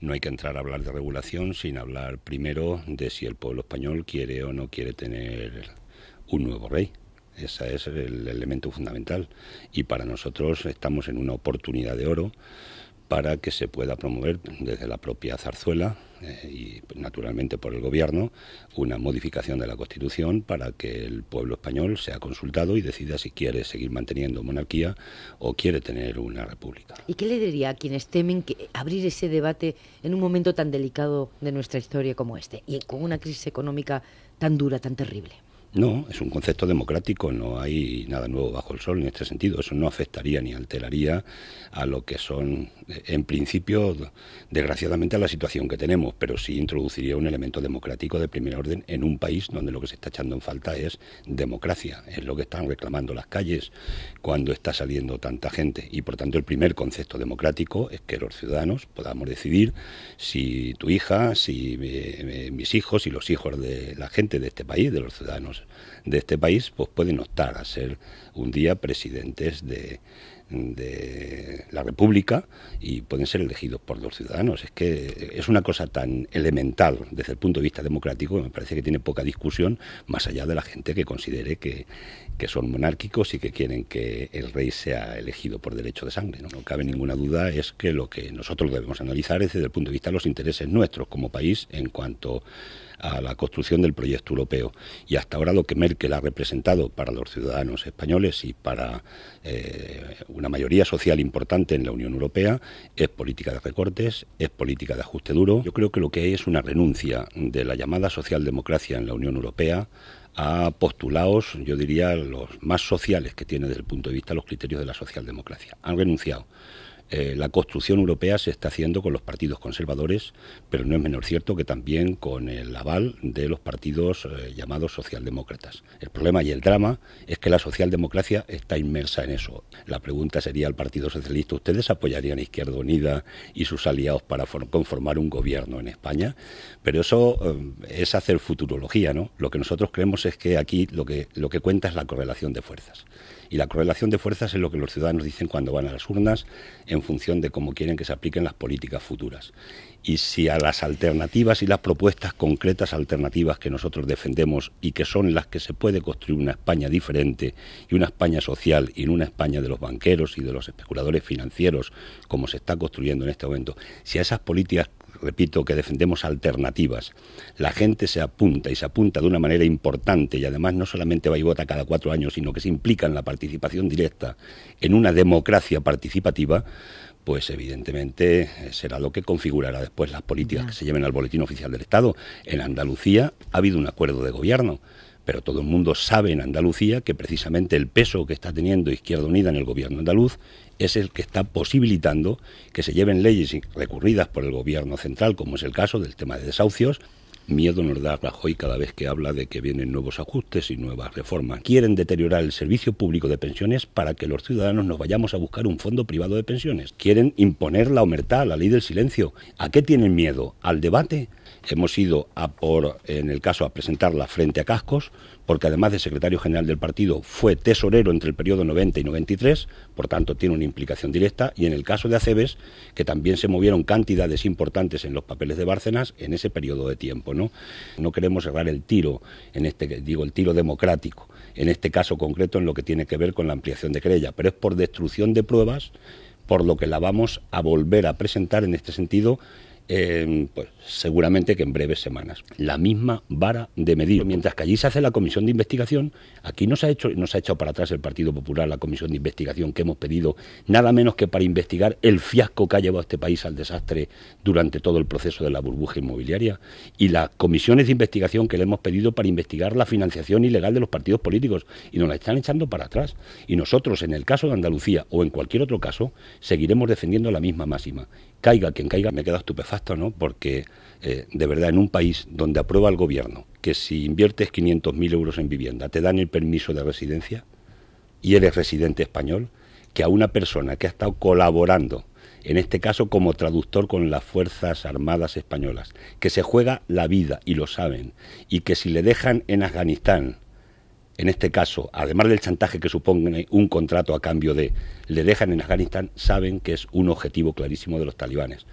No hay que entrar a hablar de regulación sin hablar primero de si el pueblo español quiere o no quiere tener un nuevo rey. Ese es el elemento fundamental. Y para nosotros estamos en una oportunidad de oro para que se pueda promover desde la propia zarzuela eh, y naturalmente por el gobierno una modificación de la constitución para que el pueblo español sea consultado y decida si quiere seguir manteniendo monarquía o quiere tener una república. ¿Y qué le diría a quienes temen que abrir ese debate en un momento tan delicado de nuestra historia como este y con una crisis económica tan dura, tan terrible? No, es un concepto democrático, no hay nada nuevo bajo el sol en este sentido. Eso no afectaría ni alteraría a lo que son, eh, en principio, desgraciadamente, a la situación que tenemos, pero sí introduciría un elemento democrático de primer orden en un país donde lo que se está echando en falta es democracia. Es lo que están reclamando las calles cuando está saliendo tanta gente. Y por tanto, el primer concepto democrático es que los ciudadanos podamos decidir si tu hija, si eh, eh, mis hijos, y si los hijos de la gente de este país, de los ciudadanos, de este país pues pueden optar a ser un día presidentes de, de la República y pueden ser elegidos por los ciudadanos. Es que es una cosa tan elemental desde el punto de vista democrático que me parece que tiene poca discusión más allá de la gente que considere que, son monárquicos y que quieren que el rey sea elegido por derecho de sangre. ¿no? cabe ninguna duda es que lo que nosotros debemos analizar es desde el punto de vista de los intereses nuestros como país en cuanto a la construcción del proyecto europeo. Y hasta ahora lo que Merkel ha representado para los ciudadanos españoles y para eh, una mayoría social importante en la Unión Europea, es política de recortes, es política de ajuste duro. Yo creo que lo que hay es una renuncia de la llamada socialdemocracia en la Unión Europea a postulados, yo diría, los más sociales que tiene desde el punto de vista los criterios de la socialdemocracia. Han renunciado eh, la construcción europea se está haciendo con los partidos conservadores, pero no es menor cierto que también con el aval de los partidos eh, llamados socialdemócratas. El problema y el drama es que la socialdemocracia está inmersa en eso. La pregunta sería al Partido Socialista, ¿ustedes apoyarían a Izquierda Unida y sus aliados para conformar un gobierno en España? Pero eso eh, es hacer futurología, ¿no? Lo que nosotros creemos es que aquí lo que, lo que cuenta es la correlación de fuerzas. Y la correlación de fuerzas es lo que los ciudadanos dicen cuando van a las urnas en función de cómo quieren que se apliquen las políticas futuras y si a las alternativas y las propuestas concretas alternativas que nosotros defendemos y que son las que se puede construir una España diferente y una España social y no una España de los banqueros y de los especuladores financieros como se está construyendo en este momento, si a esas políticas repito, que defendemos alternativas. La gente se apunta y se apunta de una manera importante y además no solamente va y vota cada cuatro años, sino que se implica en la participación directa en una democracia participativa, pues evidentemente eh, será lo que configurará después las políticas que se lleven al boletín oficial del Estado. En Andalucía ha habido un acuerdo de gobierno pero todo el mundo sabe en Andalucía que precisamente el peso que está teniendo Izquierda Unida en el gobierno andaluz es el que está posibilitando que se lleven leyes recurridas por el gobierno central, como es el caso del tema de desahucios, Miedo nos da Rajoy cada vez que habla de que vienen nuevos ajustes y nuevas reformas. Quieren deteriorar el servicio público de pensiones para que los ciudadanos nos vayamos a buscar un fondo privado de pensiones. Quieren imponer la omertá, la ley del silencio. ¿A qué tienen miedo? ¿Al debate? Hemos ido a por, en el caso, a presentarla frente a cascos, porque además de secretario general del partido fue tesorero entre el periodo 90 y 93, por tanto tiene una implicación directa, y en el caso de Aceves, que también se movieron cantidades importantes en los papeles de Bárcenas en ese periodo de tiempo. No, queremos cerrar el tiro, en este, digo, el tiro democrático, en este caso concreto en lo que tiene que ver con la ampliación de querella, pero es por destrucción de pruebas por lo que la vamos a volver a presentar en este sentido Em, pues seguramente que en breves semanas. La misma vara de medir. Mientras que allí se hace la comisión de investigación, aquí nos ha hecho, ha echado para atrás el Partido Popular la comisión de investigación que hemos pedido, nada menos que para investigar el fiasco que ha llevado a este país al desastre durante todo el proceso de la burbuja inmobiliaria y las comisiones de investigación que le hemos pedido para investigar la financiación ilegal de los partidos políticos y nos la están echando para atrás. Y nosotros, en el caso de Andalucía o en cualquier otro caso, seguiremos defendiendo la misma máxima. Caiga quien caiga, me queda estupefacto no, porque eh, de verdad en un país donde aprueba el gobierno que si inviertes 500.000 euros en vivienda te dan el permiso de residencia y eres residente español, que a una persona que ha estado colaborando, en este caso como traductor con las Fuerzas Armadas Españolas, que se juega la vida y lo saben, y que si le dejan en Afganistán, en este caso, además del chantaje que supone un contrato a cambio de, le dejan en Afganistán, saben que es un objetivo clarísimo de los talibanes.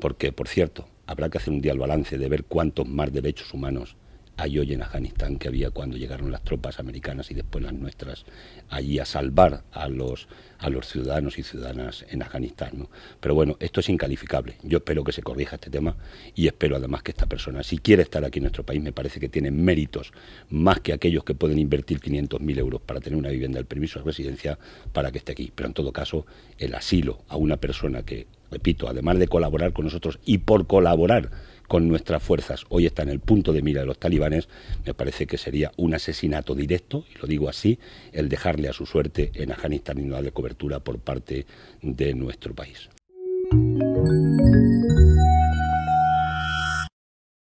Porque, por cierto, habrá que hacer un día el balance de ver cuántos más derechos humanos hay hoy en Afganistán que había cuando llegaron las tropas americanas y después las nuestras allí a salvar a los, a los ciudadanos y ciudadanas en Afganistán. Pero bueno, esto es incalificable. Yo espero que se corrija este tema y espero además que esta persona, si quiere estar aquí en nuestro país, me parece que tiene méritos más que aquellos que pueden invertir 500.000 euros para tener una vivienda, el permiso de residencia para que esté aquí. Pero en todo caso, el asilo a una persona que repito, además de colaborar con nosotros y por colaborar con nuestras fuerzas, hoy está en el punto de mira de los talibanes, me parece que sería un asesinato directo, y lo digo así, el dejarle a su suerte en Afganistán y no darle cobertura por parte de nuestro país.